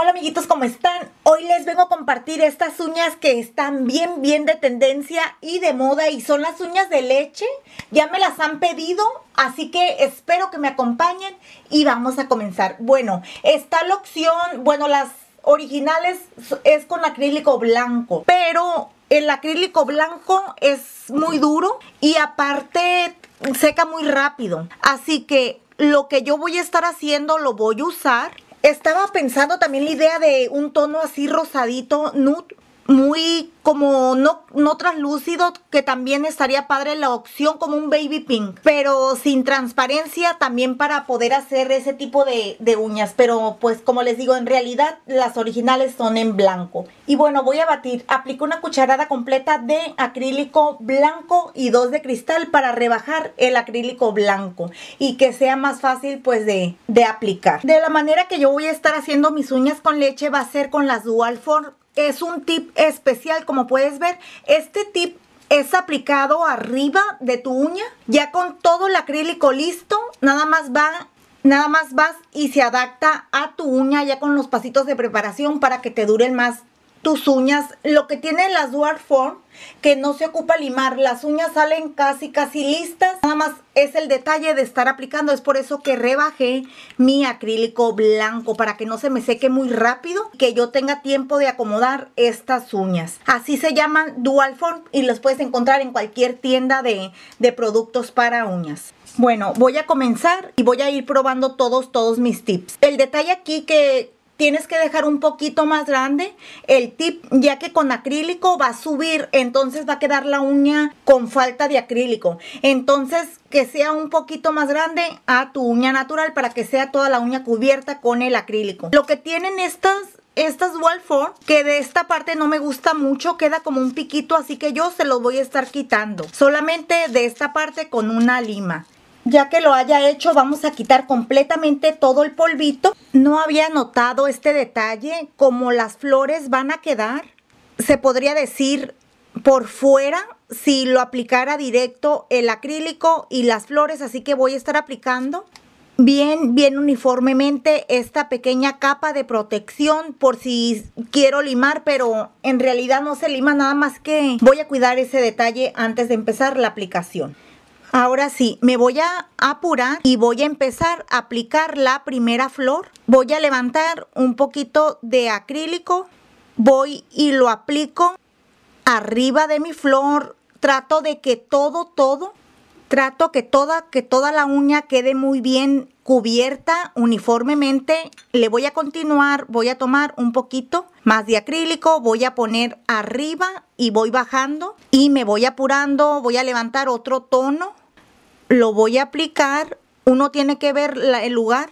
Hola amiguitos, ¿cómo están? Hoy les vengo a compartir estas uñas que están bien, bien de tendencia y de moda y son las uñas de leche. Ya me las han pedido, así que espero que me acompañen y vamos a comenzar. Bueno, está la opción, bueno, las originales es con acrílico blanco, pero el acrílico blanco es muy duro y aparte seca muy rápido. Así que lo que yo voy a estar haciendo lo voy a usar estaba pensando también la idea de un tono así rosadito, nude, muy como no, no translúcido, que también estaría padre la opción como un baby pink, pero sin transparencia también para poder hacer ese tipo de, de uñas. Pero pues como les digo, en realidad las originales son en blanco. Y bueno, voy a batir. Aplico una cucharada completa de acrílico blanco y dos de cristal para rebajar el acrílico blanco y que sea más fácil pues de, de aplicar. De la manera que yo voy a estar haciendo mis uñas con leche va a ser con las Dual Form es un tip especial, como puedes ver, este tip es aplicado arriba de tu uña, ya con todo el acrílico listo, nada más nada más vas y se adapta a tu uña ya con los pasitos de preparación para que te duren más tus uñas. Lo que tienen las Dual Form, que no se ocupa limar, las uñas salen casi casi listas. Nada más es el detalle de estar aplicando, es por eso que rebajé mi acrílico blanco para que no se me seque muy rápido, que yo tenga tiempo de acomodar estas uñas. Así se llaman Dual Form y las puedes encontrar en cualquier tienda de, de productos para uñas. Bueno, voy a comenzar y voy a ir probando todos, todos mis tips. El detalle aquí que, tienes que dejar un poquito más grande el tip, ya que con acrílico va a subir, entonces va a quedar la uña con falta de acrílico. Entonces que sea un poquito más grande a tu uña natural para que sea toda la uña cubierta con el acrílico. Lo que tienen estas estas Wall que de esta parte no me gusta mucho, queda como un piquito, así que yo se los voy a estar quitando. Solamente de esta parte con una lima ya que lo haya hecho vamos a quitar completamente todo el polvito. No había notado este detalle, como las flores van a quedar, se podría decir por fuera si lo aplicara directo el acrílico y las flores, así que voy a estar aplicando bien, bien uniformemente esta pequeña capa de protección por si quiero limar, pero en realidad no se lima nada más que voy a cuidar ese detalle antes de empezar la aplicación. Ahora sí, me voy a apurar y voy a empezar a aplicar la primera flor. Voy a levantar un poquito de acrílico, voy y lo aplico arriba de mi flor. Trato de que todo, todo, trato que toda, que toda la uña quede muy bien cubierta uniformemente. Le voy a continuar, voy a tomar un poquito más de acrílico, voy a poner arriba y voy bajando y me voy apurando, voy a levantar otro tono lo voy a aplicar, uno tiene que ver el lugar,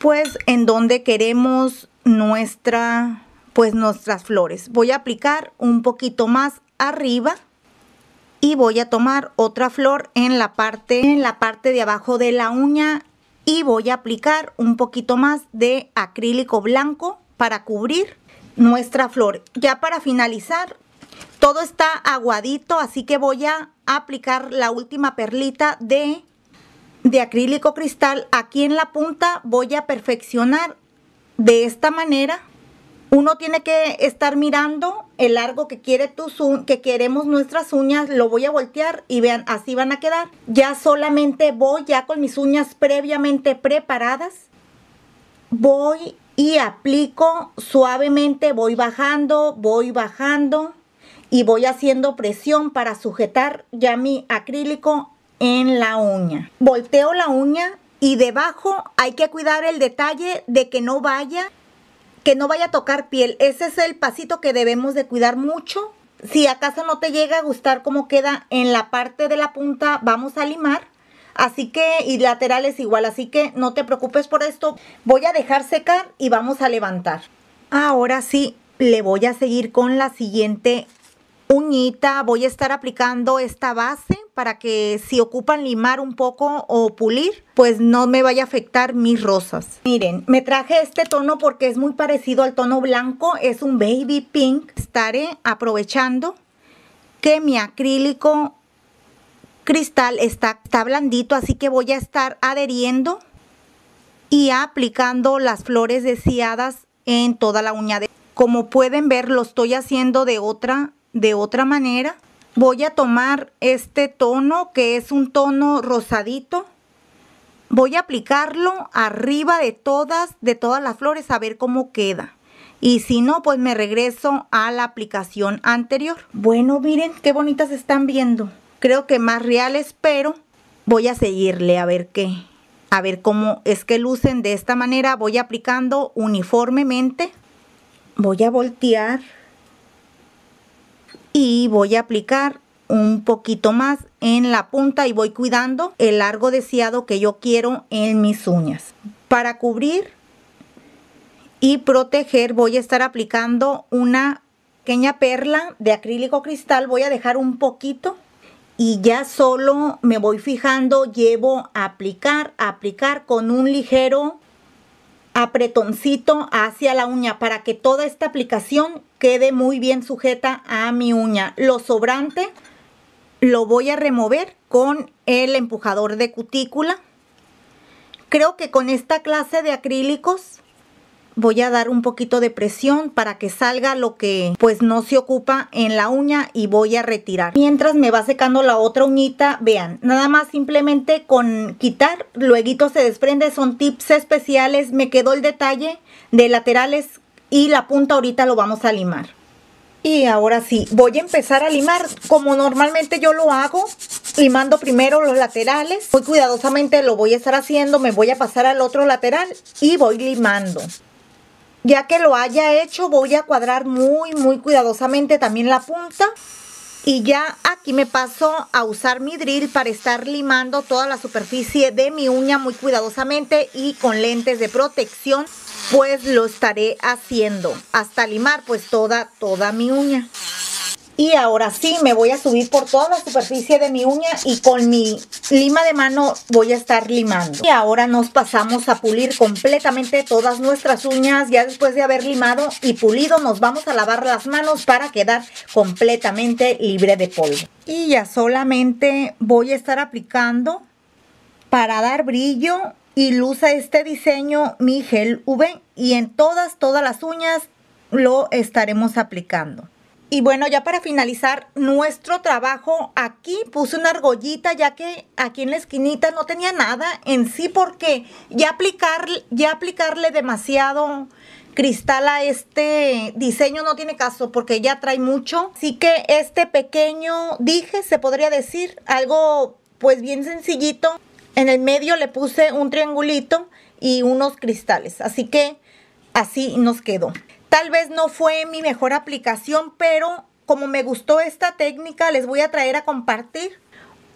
pues en donde queremos nuestra, pues nuestras flores. Voy a aplicar un poquito más arriba y voy a tomar otra flor en la parte, en la parte de abajo de la uña y voy a aplicar un poquito más de acrílico blanco para cubrir nuestra flor. Ya para finalizar, todo está aguadito, así que voy a aplicar la última perlita de, de acrílico cristal. Aquí en la punta voy a perfeccionar de esta manera. Uno tiene que estar mirando el largo que, quiere que queremos nuestras uñas. Lo voy a voltear y vean, así van a quedar. Ya solamente voy, ya con mis uñas previamente preparadas, voy y aplico suavemente, voy bajando, voy bajando y voy haciendo presión para sujetar ya mi acrílico en la uña. Volteo la uña y debajo hay que cuidar el detalle de que no vaya que no vaya a tocar piel. Ese es el pasito que debemos de cuidar mucho. Si acaso no te llega a gustar cómo queda en la parte de la punta, vamos a limar. Así que, y laterales igual, así que no te preocupes por esto. Voy a dejar secar y vamos a levantar. Ahora sí, le voy a seguir con la siguiente uñita, voy a estar aplicando esta base para que si ocupan limar un poco o pulir, pues no me vaya a afectar mis rosas. Miren, me traje este tono porque es muy parecido al tono blanco, es un baby pink. Estaré aprovechando que mi acrílico cristal está, blandito, así que voy a estar adheriendo y aplicando las flores deseadas en toda la uña. Como pueden ver, lo estoy haciendo de otra de otra manera. Voy a tomar este tono que es un tono rosadito. Voy a aplicarlo arriba de todas, de todas las flores a ver cómo queda. Y si no, pues me regreso a la aplicación anterior. Bueno, miren qué bonitas están viendo. Creo que más reales, pero voy a seguirle a ver qué. A ver cómo es que lucen de esta manera. Voy aplicando uniformemente. Voy a voltear y voy a aplicar un poquito más en la punta y voy cuidando el largo deseado que yo quiero en mis uñas. Para cubrir y proteger voy a estar aplicando una pequeña perla de acrílico cristal. Voy a dejar un poquito y ya solo me voy fijando, llevo a aplicar, aplicar con un ligero apretoncito hacia la uña para que toda esta aplicación quede muy bien sujeta a mi uña. Lo sobrante lo voy a remover con el empujador de cutícula. Creo que con esta clase de acrílicos voy a dar un poquito de presión para que salga lo que pues no se ocupa en la uña y voy a retirar. Mientras me va secando la otra uñita, vean, nada más simplemente con quitar, luego se desprende, son tips especiales, me quedó el detalle de laterales y la punta ahorita lo vamos a limar. Y ahora sí, voy a empezar a limar como normalmente yo lo hago, limando primero los laterales. Muy cuidadosamente lo voy a estar haciendo, me voy a pasar al otro lateral y voy limando. Ya que lo haya hecho, voy a cuadrar muy, muy cuidadosamente también la punta. Y ya aquí me paso a usar mi drill para estar limando toda la superficie de mi uña muy cuidadosamente y con lentes de protección pues lo estaré haciendo hasta limar pues toda, toda mi uña. Y ahora sí, me voy a subir por toda la superficie de mi uña y con mi lima de mano voy a estar limando. Y ahora nos pasamos a pulir completamente todas nuestras uñas. Ya después de haber limado y pulido, nos vamos a lavar las manos para quedar completamente libre de polvo. Y ya solamente voy a estar aplicando para dar brillo y usa este diseño mi gel y en todas, todas las uñas lo estaremos aplicando. Y bueno, ya para finalizar nuestro trabajo, aquí puse una argollita ya que aquí en la esquinita no tenía nada en sí porque ya, aplicar, ya aplicarle demasiado cristal a este diseño no tiene caso porque ya trae mucho. Así que este pequeño dije, se podría decir, algo pues bien sencillito, en el medio le puse un triangulito y unos cristales. Así que así nos quedó. Tal vez no fue mi mejor aplicación, pero como me gustó esta técnica, les voy a traer a compartir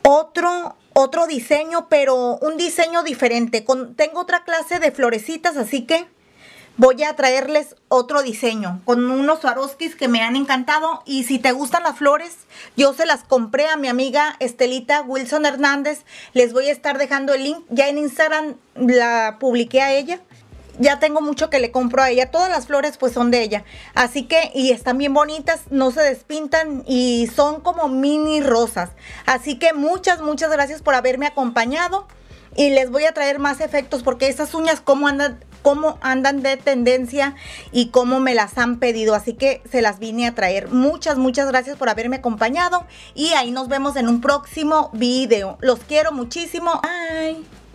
otro, otro diseño, pero un diseño diferente. tengo otra clase de florecitas, así que voy a traerles otro diseño con unos Swarovskis que me han encantado y si te gustan las flores, yo se las compré a mi amiga Estelita Wilson Hernández, les voy a estar dejando el link, ya en Instagram la publiqué a ella. Ya tengo mucho que le compro a ella. Todas las flores pues son de ella. Así que, y están bien bonitas, no se despintan y son como mini rosas. Así que muchas, muchas gracias por haberme acompañado y les voy a traer más efectos porque estas uñas como andan cómo andan de tendencia y cómo me las han pedido. Así que se las vine a traer. Muchas, muchas gracias por haberme acompañado y ahí nos vemos en un próximo video. Los quiero muchísimo. Bye.